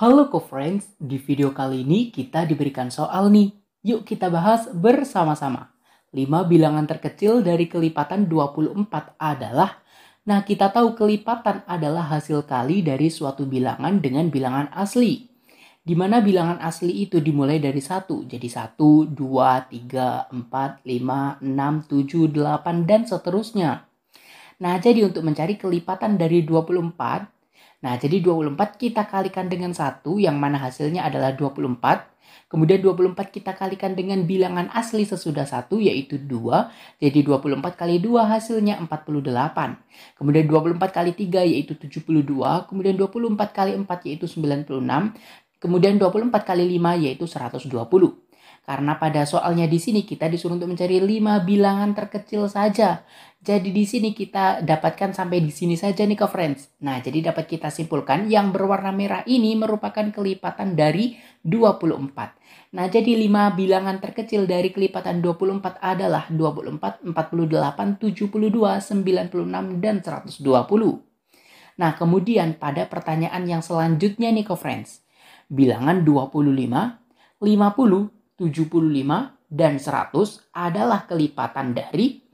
Halo co-friends, di video kali ini kita diberikan soal nih. Yuk kita bahas bersama-sama. 5 bilangan terkecil dari kelipatan 24 adalah Nah, kita tahu kelipatan adalah hasil kali dari suatu bilangan dengan bilangan asli. Di mana bilangan asli itu dimulai dari 1. Jadi 1, 2, 3, 4, 5, 6, 7, 8 dan seterusnya. Nah, jadi untuk mencari kelipatan dari 24 Nah, jadi 24 kita kalikan dengan 1 yang mana hasilnya adalah 24. Kemudian 24 kita kalikan dengan bilangan asli sesudah 1 yaitu 2. Jadi 24 kali 2 hasilnya 48. Kemudian 24 kali 3 yaitu 72. Kemudian 24 kali 4 yaitu 96. Kemudian 24 kali 5 yaitu 120. Karena pada soalnya di sini kita disuruh untuk mencari 5 bilangan terkecil saja. Jadi di sini kita dapatkan sampai di sini saja nih ke friends. Nah, jadi dapat kita simpulkan yang berwarna merah ini merupakan kelipatan dari 24. Nah, jadi 5 bilangan terkecil dari kelipatan 24 adalah 24, 48, 72, 96, dan 120. Nah, kemudian pada pertanyaan yang selanjutnya nih ke friends. Bilangan 25, 50, 75 dan 100 adalah kelipatan dari.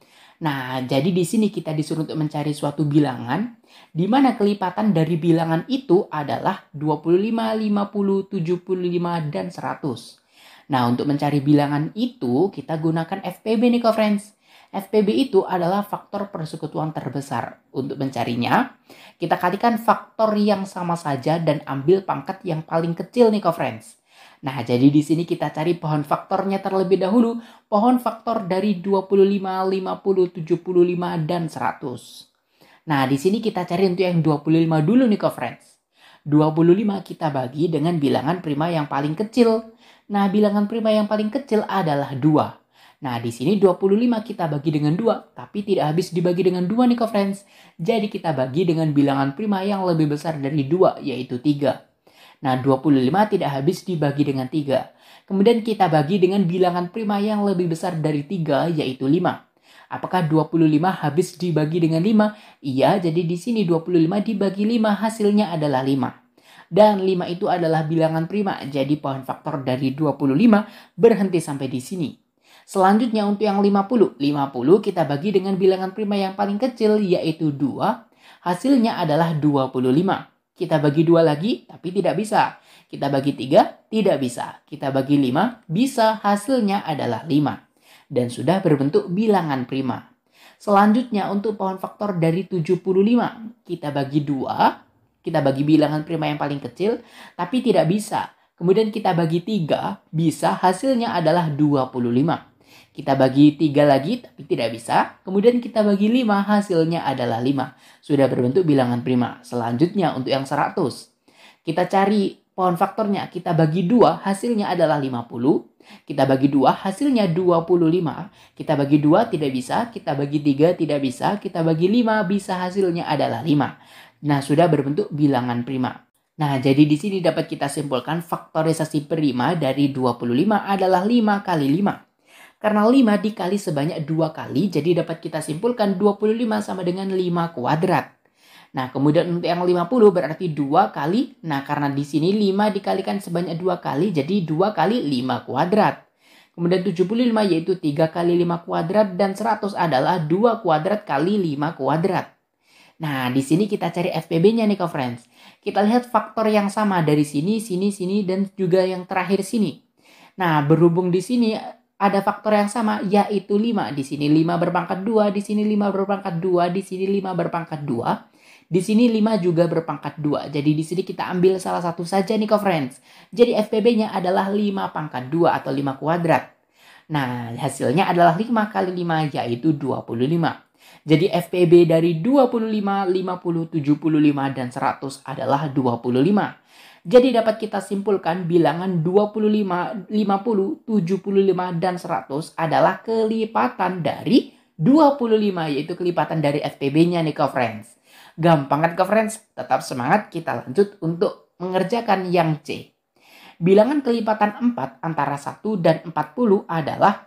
Nah, jadi di sini kita disuruh untuk mencari suatu bilangan di mana kelipatan dari bilangan itu adalah 25, 50, 75 dan 100. Nah, untuk mencari bilangan itu kita gunakan FPB nih, friends. FPB itu adalah faktor persekutuan terbesar. Untuk mencarinya, kita kalikan faktor yang sama saja dan ambil pangkat yang paling kecil nih, friends. Nah, jadi di sini kita cari pohon faktornya terlebih dahulu. Pohon faktor dari 25, 50, 75, dan 100. Nah, di sini kita cari untuk yang 25 dulu nih, friends. 25 kita bagi dengan bilangan prima yang paling kecil. Nah, bilangan prima yang paling kecil adalah 2. Nah, di sini 25 kita bagi dengan 2, tapi tidak habis dibagi dengan 2 nih, friends. Jadi kita bagi dengan bilangan prima yang lebih besar dari 2, yaitu 3. Nah, 25 tidak habis dibagi dengan 3. Kemudian kita bagi dengan bilangan prima yang lebih besar dari 3, yaitu 5. Apakah 25 habis dibagi dengan 5? Iya, jadi di sini 25 dibagi 5 hasilnya adalah 5. Dan 5 itu adalah bilangan prima, jadi pohon faktor dari 25 berhenti sampai di sini. Selanjutnya untuk yang 50, 50 kita bagi dengan bilangan prima yang paling kecil yaitu 2, hasilnya adalah 25. Kita bagi dua lagi, tapi tidak bisa. Kita bagi tiga, tidak bisa. Kita bagi lima, bisa. Hasilnya adalah lima. Dan sudah berbentuk bilangan prima. Selanjutnya untuk pohon faktor dari 75, kita bagi dua, kita bagi bilangan prima yang paling kecil, tapi tidak bisa. Kemudian kita bagi tiga, bisa. Hasilnya adalah 25. Kita bagi tiga lagi tapi tidak bisa. Kemudian kita bagi lima hasilnya adalah lima Sudah berbentuk bilangan prima. Selanjutnya untuk yang 100. Kita cari pohon faktornya. Kita bagi dua hasilnya adalah 50. Kita bagi dua hasilnya 25. Kita bagi dua tidak bisa. Kita bagi tiga tidak bisa. Kita bagi lima bisa hasilnya adalah lima. Nah sudah berbentuk bilangan prima. Nah, jadi di sini dapat kita simpulkan faktorisasi prima dari 25 adalah 5 kali 5. Karena 5 dikali sebanyak dua kali, jadi dapat kita simpulkan 25 sama dengan 5 kuadrat. Nah, kemudian untuk yang 50 berarti 2 kali. Nah, karena di sini 5 dikalikan sebanyak 2 kali, jadi 2 kali 5 kuadrat. Kemudian 75 yaitu 3 kali 5 kuadrat dan 100 adalah 2 kuadrat kali 5 kuadrat. Nah, di sini kita cari FPB-nya nih, kawan friends. Kita lihat faktor yang sama dari sini, sini, sini, dan juga yang terakhir sini. Nah, berhubung di sini ada faktor yang sama yaitu 5. Di sini 5 berpangkat 2, di sini 5 berpangkat 2, di sini 5 berpangkat 2. Di sini 5 juga berpangkat 2. Jadi di sini kita ambil salah satu saja nih friends. Jadi FPB-nya adalah 5 pangkat 2 atau 5 kuadrat. Nah hasilnya adalah 5 kali 5 yaitu 25. Jadi FPB dari 25, 50, 75, dan 100 adalah 25. Jadi dapat kita simpulkan bilangan 25, 50, 75, dan 100 adalah kelipatan dari 25 yaitu kelipatan dari FPB-nya nih ke friends. Gampang kan ke friends? Tetap semangat kita lanjut untuk mengerjakan yang C. Bilangan kelipatan 4 antara 1 dan 40 adalah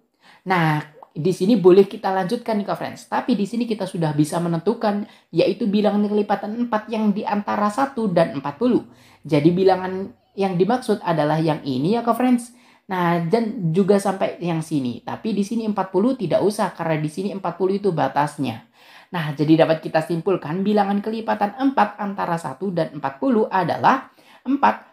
Nah, di sini boleh kita lanjutkan nih, friends. Tapi di sini kita sudah bisa menentukan yaitu bilangan kelipatan 4 yang di antara 1 dan 40. Jadi bilangan yang dimaksud adalah yang ini ya, friends. Nah, dan juga sampai yang sini. Tapi di sini 40 tidak usah karena di sini 40 itu batasnya. Nah, jadi dapat kita simpulkan bilangan kelipatan 4 antara 1 dan 40 adalah 4